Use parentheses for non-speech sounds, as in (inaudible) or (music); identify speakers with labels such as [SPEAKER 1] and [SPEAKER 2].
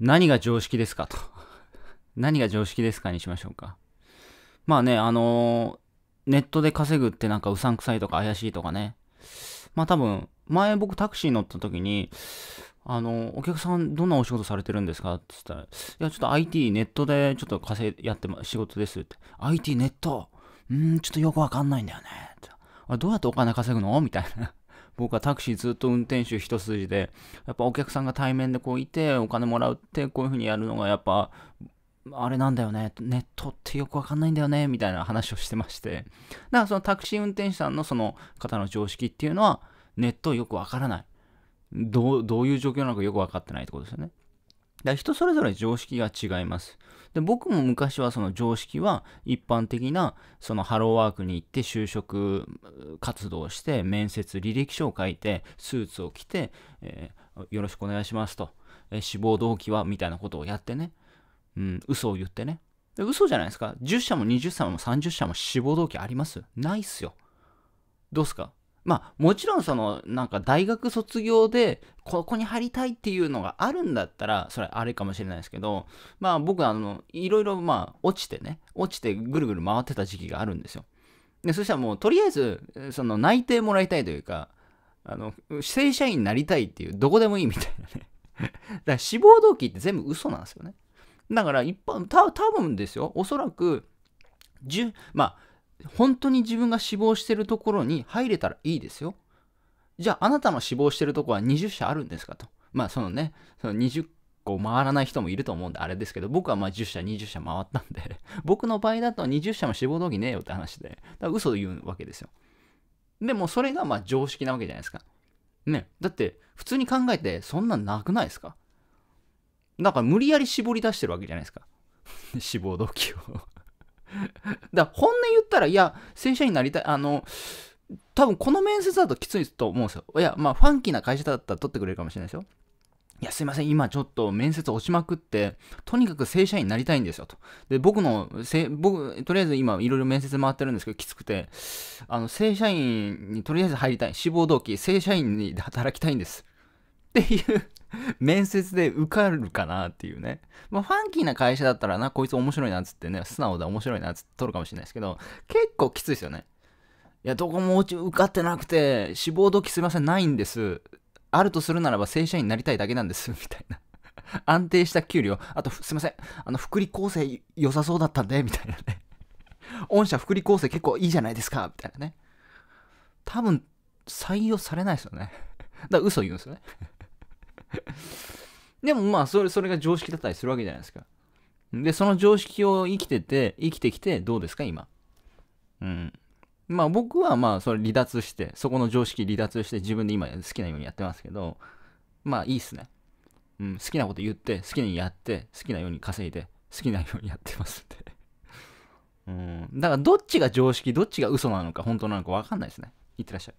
[SPEAKER 1] 何が常識ですかと。(laughs) 何が常識ですかにしましょうか。まあね、あのー、ネットで稼ぐってなんかうさんくさいとか怪しいとかね。まあ多分、前僕タクシー乗った時に、あの、お客さんどんなお仕事されてるんですかって言ったら、いや、ちょっと IT ネットでちょっと稼い、やって、ま、仕事ですって。IT ネットうーん、ちょっとよくわかんないんだよね。あどうやってお金稼ぐのみたいな僕はタクシーずっと運転手一筋で、やっぱお客さんが対面でこういて、お金もらうって、こういうふうにやるのがやっぱ、あれなんだよね、ネットってよくわかんないんだよね、みたいな話をしてまして。だからそのタクシー運転手さんのその方の常識っていうのは、ネットよくわからない。どう、どういう状況なのかよくわかってないってことですよね。だ人それぞれ常識が違います。で僕も昔はその常識は一般的なそのハローワークに行って就職活動して面接履歴書を書いてスーツを着て、えー、よろしくお願いしますと、えー、志望動機はみたいなことをやってね、うん、嘘を言ってねで嘘じゃないですか10社も20社も30社も志望動機ありますないっすよどうすかまあもちろんそのなんか大学卒業でここに入りたいっていうのがあるんだったらそれあれかもしれないですけどまあ僕あのいろいろまあ落ちてね落ちてぐるぐる回ってた時期があるんですよでそしたらもうとりあえずその内定もらいたいというかあの正社員になりたいっていうどこでもいいみたいなね (laughs) だから志望動機って全部嘘なんですよねだから一般た多分ですよおそらく10まあ本当に自分が死亡してるところに入れたらいいですよ。じゃああなたの死亡してるとこは20社あるんですかと。まあそのね、その20個回らない人もいると思うんであれですけど、僕はまあ10社、20社回ったんで、(laughs) 僕の場合だと20社も死亡動機ねえよって話で、だから嘘を言うわけですよ。でもそれがまあ常識なわけじゃないですか。ね。だって普通に考えてそんなんなくないですかだから無理やり絞り出してるわけじゃないですか。(laughs) 死亡動機を (laughs) だ本音言ったら、いや、正社員になりたい、あの、多分この面接だときついと思うんですよ。いや、まあ、ファンキーな会社だったら取ってくれるかもしれないですよ。いや、すいません、今ちょっと面接落ちまくって、とにかく正社員になりたいんですよ、と。で、僕の、せ僕、とりあえず今、いろいろ面接回ってるんですけど、きつくて、あの、正社員にとりあえず入りたい。志望動機、正社員に働きたいんです。っていう面接で受かるかなっていうね。まあ、ファンキーな会社だったらな、こいつ面白いなっつってね、素直で面白いなっつって取るかもしれないですけど、結構きついですよね。いや、どこもち受かってなくて、志望動機すいません、ないんです。あるとするならば正社員になりたいだけなんです、(laughs) みたいな。安定した給料。あと、すいません、あの、福利厚生良さそうだったんで、みたいなね。御社福利厚生結構いいじゃないですか、みたいなね。多分、採用されないですよね。だから嘘言うんですよね。(laughs) でもまあそれ、それが常識だったりするわけじゃないですか。で、その常識を生きてて、生きてきてどうですか、今。うん。まあ僕はまあそれ離脱して、そこの常識離脱して自分で今好きなようにやってますけど、まあいいっすね。うん、好きなこと言って、好きにやって、好きなように稼いで、好きなようにやってますんで。うん、だからどっちが常識、どっちが嘘なのか、本当なのか分かんないですね。いってらっしゃい。